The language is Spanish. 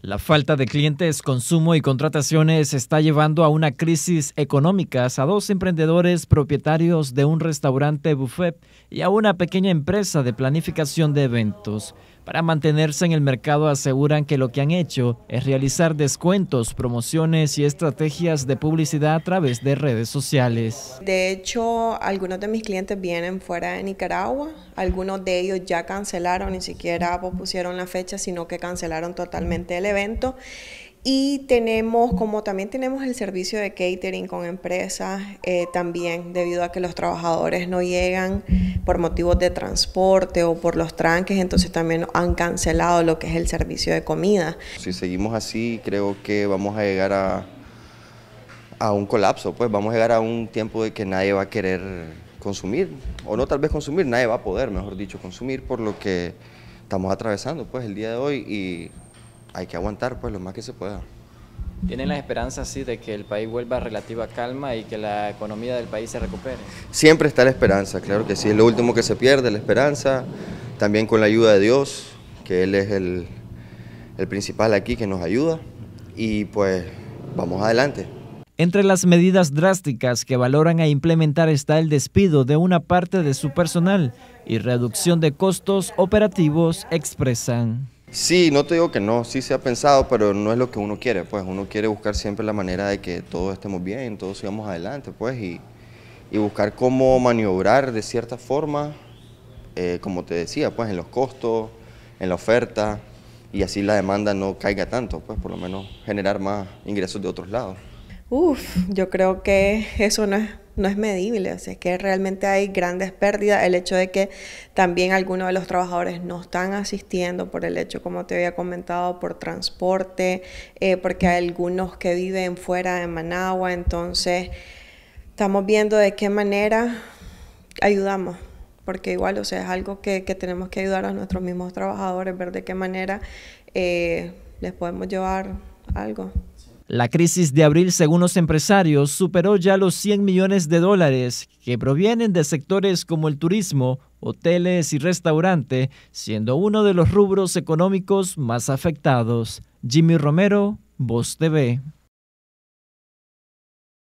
La falta de clientes, consumo y contrataciones está llevando a una crisis económica a dos emprendedores propietarios de un restaurante buffet y a una pequeña empresa de planificación de eventos. Para mantenerse en el mercado aseguran que lo que han hecho es realizar descuentos, promociones y estrategias de publicidad a través de redes sociales. De hecho, algunos de mis clientes vienen fuera de Nicaragua, algunos de ellos ya cancelaron, ni siquiera pusieron la fecha, sino que cancelaron totalmente el evento y tenemos, como también tenemos el servicio de catering con empresas, eh, también debido a que los trabajadores no llegan por motivos de transporte o por los tranques, entonces también han cancelado lo que es el servicio de comida. Si seguimos así, creo que vamos a llegar a, a un colapso, pues vamos a llegar a un tiempo de que nadie va a querer consumir, o no tal vez consumir, nadie va a poder, mejor dicho, consumir por lo que estamos atravesando pues el día de hoy hay que aguantar pues lo más que se pueda. ¿Tienen la esperanza sí, de que el país vuelva a relativa calma y que la economía del país se recupere? Siempre está la esperanza, claro que sí, es lo último que se pierde, la esperanza, también con la ayuda de Dios, que Él es el, el principal aquí que nos ayuda, y pues vamos adelante. Entre las medidas drásticas que valoran a implementar está el despido de una parte de su personal y reducción de costos operativos, expresan. Sí, no te digo que no, sí se ha pensado, pero no es lo que uno quiere, pues uno quiere buscar siempre la manera de que todos estemos bien, todos sigamos adelante, pues, y, buscar cómo maniobrar de cierta forma, eh, como te decía, pues, en los costos, en la oferta, y así la demanda no caiga tanto, pues, por lo menos generar más ingresos de otros lados. Uf, yo creo que eso no es no es medible, o sea, es que realmente hay grandes pérdidas, el hecho de que también algunos de los trabajadores no están asistiendo por el hecho, como te había comentado, por transporte, eh, porque hay algunos que viven fuera de Managua, entonces estamos viendo de qué manera ayudamos, porque igual, o sea, es algo que, que tenemos que ayudar a nuestros mismos trabajadores, ver de qué manera eh, les podemos llevar algo. La crisis de abril, según los empresarios, superó ya los 100 millones de dólares que provienen de sectores como el turismo, hoteles y restaurante, siendo uno de los rubros económicos más afectados. Jimmy Romero, Voz TV.